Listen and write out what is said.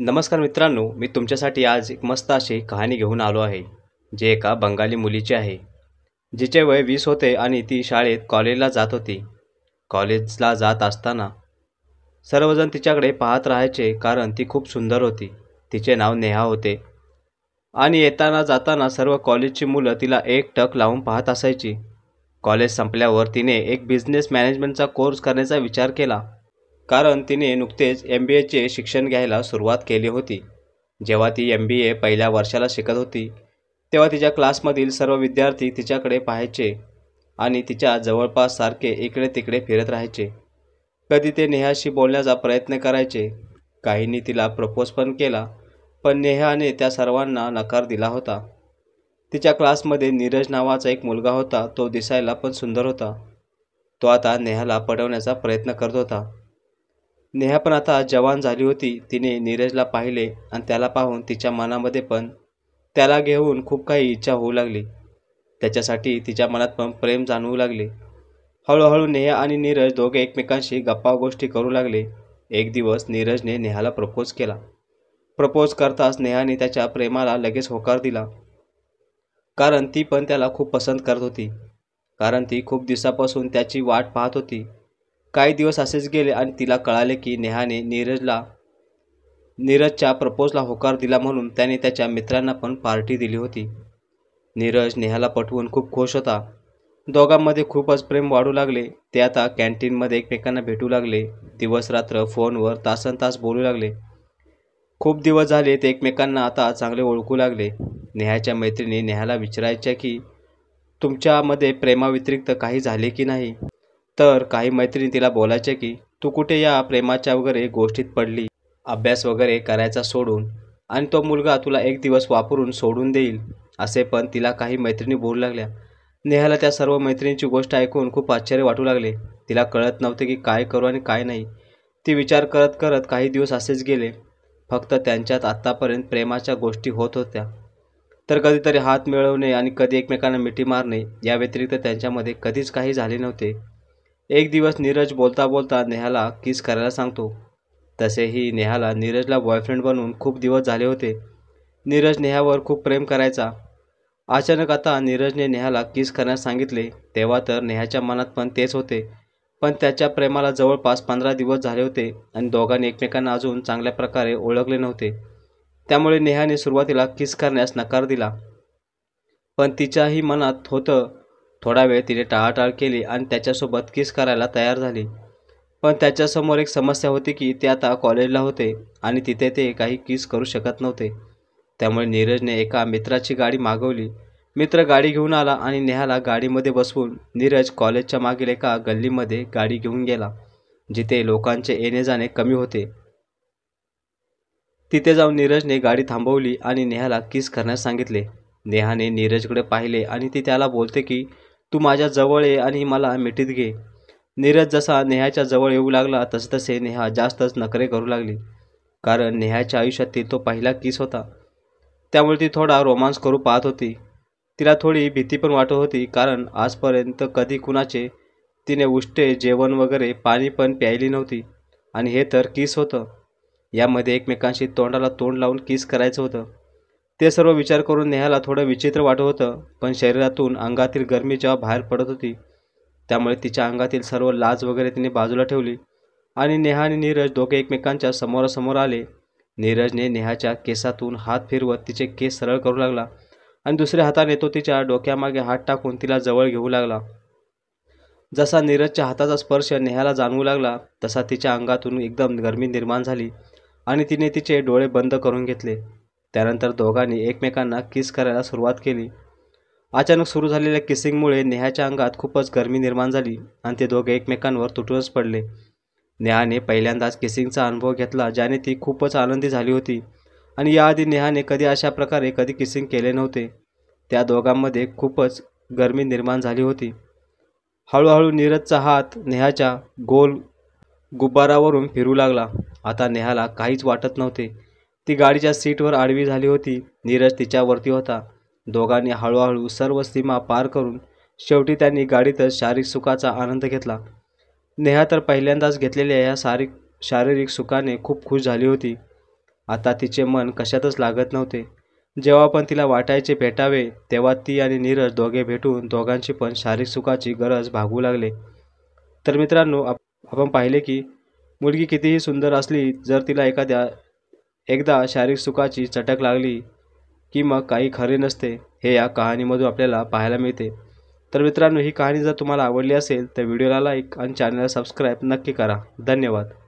नमस्कार मित्रांनो मी तुमच्यासाठी आज एक मस्त अशी कहाणी घेऊन आलो आहे जे एका बंगाली मुलीची आहे जिचे वय वीस होते आणि ती शाळेत कॉलेजला जात होती कॉलेजला जात असताना सर्वजण तिच्याकडे पाहत राहायचे कारण ती खूप सुंदर होती तिचे नाव नेहा होते आणि येताना जाताना सर्व कॉलेजची मुलं तिला एक टक लावून पाहत असायची कॉलेज संपल्यावर तिने एक बिझनेस मॅनेजमेंटचा कोर्स करण्याचा विचार केला कारण तिने नुकतेच एम बी एचे शिक्षण घ्यायला सुरुवात केली होती जेव्हा ती एम बी ए पहिल्या वर्षाला शिकत होती तेव्हा तिच्या क्लासमधील सर्व विद्यार्थी तिच्याकडे पाहायचे आणि तिच्या जवळपास सारखे इकडे तिकडे फिरत राहायचे कधी ते नेहाशी बोलण्याचा प्रयत्न करायचे काहींनी तिला प्रपोज पण केला पण नेहाने त्या सर्वांना नकार दिला होता तिच्या क्लासमध्ये नीरज नावाचा एक मुलगा होता तो दिसायला पण सुंदर होता तो आता नेहाला पटवण्याचा प्रयत्न करत होता नेहा पण आता जवान झाली होती तिने नीरजला पाहिले आणि त्याला पाहून तिच्या मनामध्ये पण त्याला घेऊन खूप काही इच्छा होऊ लागली त्याच्यासाठी तिच्या मनात पण प्रेम जाणवू लागले हळूहळू नेहा आणि नीरज दोघे एकमेकांशी गप्पा गोष्टी करू लागले एक दिवस नीरजने नेहाला प्रपोज केला प्रपोज करताच नेहाने त्याच्या प्रेमाला लगेच होकार दिला कारण ती पण त्याला खूप पसंत करत होती कारण ती खूप दिवसापासून त्याची वाट पाहत होती काही दिवस असेच गेले आणि तिला कळाले की नेहाने नीरजला नीरजच्या प्रपोजला होकार दिला म्हणून त्याने त्याच्या मित्रांना पण पार्टी दिली होती नीरज नेहाला पटवून खूप खुश होता दोघांमध्ये खूपच प्रेम वाढू लागले ते आता कॅन्टीनमध्ये एकमेकांना भेटू लागले दिवस रात्र फोनवर तासन तास बोलू लागले खूप दिवस झाले ते एकमेकांना आता चांगले ओळखू लागले नेहाच्या मैत्रिणी नेहाला विचारायच्या की तुमच्यामध्ये प्रेमाव्यतिरिक्त काही झाले की नाही तर काही मैत्रिणी तिला बोलायचे की तू कुठे या प्रेमाच्या वगैरे गोष्टीत पडली अभ्यास वगैरे करायचा सोडून आणि तो मुलगा तुला एक दिवस वापरून सोडून देईल असे पण तिला काही मैत्रिणी बोलू लागल्या नेहाला त्या सर्व मैत्रिणीची गोष्ट ऐकून खूप आश्चर्य वाटू लागले तिला कळत नव्हते की काय करू आणि काय नाही ती विचार करत करत काही दिवस असेच गेले फक्त त्यांच्यात आत्तापर्यंत प्रेमाच्या गोष्टी होत होत्या तर कधीतरी हात मिळवणे आणि कधी एकमेकांना मिठी मारणे या व्यतिरिक्त त्यांच्यामध्ये कधीच काही झाले नव्हते एक दिवस नीरज बोलता बोलता नेहाला किस करायला सांगतो तसेही नेहाला नीरजला बॉयफ्रेंड बनवून खूप दिवस झाले होते नीरज नेहावर खूप प्रेम करायचा अचानक आता नीरजने नेहाला किस करण्यास सांगितले तेव्हा तर नेहाच्या मनात पण तेच होते पण त्याच्या प्रेमाला जवळपास पंधरा दिवस झाले होते आणि दोघांनी एकमेकांना अजून चांगल्या प्रकारे ओळखले नव्हते त्यामुळे नेहाने सुरुवातीला किस करण्यास नकार दिला पण तिच्याही मनात होतं थोडा वेळ तिने टाळाटाळ केली आणि त्याच्यासोबत किस करायला तयार झाली पण त्याच्यासमोर एक समस्या होती की ते आता कॉलेजला होते आणि तिथे ते काही किस करू शकत नव्हते त्यामुळे नीरजने एका मित्राची गाडी मागवली मित्र गाडी घेऊन आला आणि नेहाला गाडीमध्ये बसवून नीरज कॉलेजच्या मागील एका गल्लीमध्ये गाडी घेऊन गेला जिथे लोकांचे येणे जाणे कमी होते तिथे जाऊन नीरजने गाडी थांबवली आणि नेहाला किस करण्यास सांगितले नेहाने नीरजकडे पाहिले आणि ती त्याला बोलते की तू माझ्या जवळ ये आणि मला मिठीत घे नीरज जसा नेहाच्या जवळ येऊ लागला तसतसे नेहा जास्तच नखरे करू लागली कारण नेहाच्या ती तो पहिला किस होता त्यामुळे ती थोडा रोमांस करू पाहत होती तिला थोडी भीती पण वाटत होती कारण आजपर्यंत कधी कुणाचे तिने उष्टे जेवण वगैरे पाणी पण प्यायली नव्हती आणि हे तर किस होतं यामध्ये एकमेकांशी तोंडाला तोंड लावून किस करायचं होतं ते सर्व विचार करून नेहाला थोडं विचित्र वाटत होतं पण शरीरातून अंगातील गरमी जेव्हा बाहेर पडत होती त्यामुळे तिच्या अंगातील सर्व लाज वगैरे तिने बाजूला ठेवली आणि नेहा आणि नीरज दोघे एकमेकांच्या समोरासमोर आले नीरजने नेहाच्या केसातून हात फिरवत तिचे केस सरळ करू लागला आणि दुसऱ्या हाताने तो तिच्या डोक्यामागे हात टाकून तिला जवळ घेऊ लागला जसा नीरजच्या हाताचा स्पर्श नेहाला जाणवू लागला तसा तिच्या अंगातून एकदम गरमी निर्माण झाली आणि तिने तिचे डोळे बंद करून घेतले त्यानंतर दोघांनी एकमेकांना किस करायला सुरुवात केली अचानक सुरू झालेल्या किसिंगमुळे नेहाच्या अंगात खूपच गरमी निर्माण झाली आणि ते दोघे एकमेकांवर तुटूनच पडले नेहाने पहिल्यांदाच किसिंगचा अनुभव घेतला ज्याने ती खूपच आनंदी झाली होती आणि याआधी नेहाने कधी अशा प्रकारे कधी किसिंग केले नव्हते त्या दोघांमध्ये खूपच गरमी निर्माण झाली होती हळूहळू नीरजचा हात नेहाच्या गोल गुब्बारावरून फिरू लागला आता नेहाला काहीच वाटत नव्हते ती गाडीच्या सीटवर आडवी झाली होती नीरज तिच्यावरती होता दोघांनी हळूहळू सर्व सीमा पार करून शेवटी त्यांनी गाडीतच शारीरिक सुखाचा आनंद घेतला नेहा तर पहिल्यांदाच घेतलेल्या या शारीरिक शारीरिक सुखाने खूप खुश झाली होती आता तिचे मन कशातच लागत नव्हते जेव्हा पण तिला वाटायचे भेटावे तेव्हा ती आणि नीरज दोघे भेटून दोघांची पण शारीरिक सुखाची गरज भागू लागले तर मित्रांनो आपण पाहिले की मुलगी कितीही सुंदर असली जर तिला एखाद्या एकदा शारीरिक सुखाची चटक लागली की मग काही खरे नसते हे या कहाणीमधून आपल्याला पाहायला मिळते तर मित्रांनो ही कहाणी जर तुम्हाला आवडली असेल तर व्हिडिओला लाईक आणि चॅनलला सबस्क्राईब नक्की करा धन्यवाद